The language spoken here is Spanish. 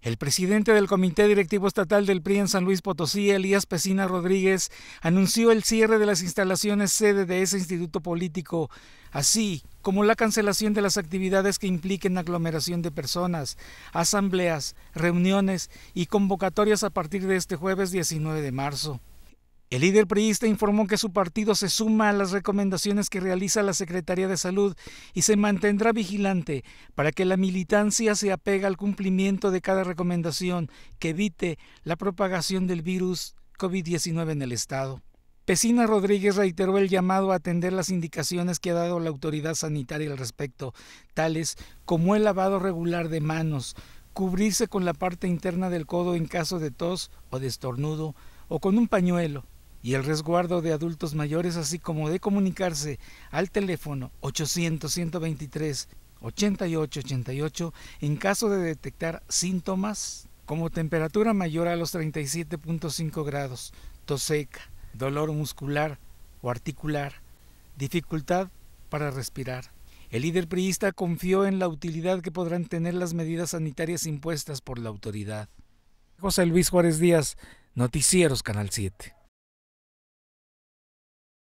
El presidente del Comité Directivo Estatal del PRI en San Luis Potosí, Elías Pesina Rodríguez, anunció el cierre de las instalaciones sede de ese instituto político, así como la cancelación de las actividades que impliquen aglomeración de personas, asambleas, reuniones y convocatorias a partir de este jueves 19 de marzo. El líder priista informó que su partido se suma a las recomendaciones que realiza la Secretaría de Salud y se mantendrá vigilante para que la militancia se apega al cumplimiento de cada recomendación que evite la propagación del virus COVID-19 en el Estado. Pesina Rodríguez reiteró el llamado a atender las indicaciones que ha dado la autoridad sanitaria al respecto, tales como el lavado regular de manos, cubrirse con la parte interna del codo en caso de tos o de estornudo, o con un pañuelo, y el resguardo de adultos mayores, así como de comunicarse al teléfono 800-123-8888 en caso de detectar síntomas como temperatura mayor a los 37.5 grados, tos seca, dolor muscular o articular, dificultad para respirar. El líder priista confió en la utilidad que podrán tener las medidas sanitarias impuestas por la autoridad. José Luis Juárez Díaz, Noticieros Canal 7.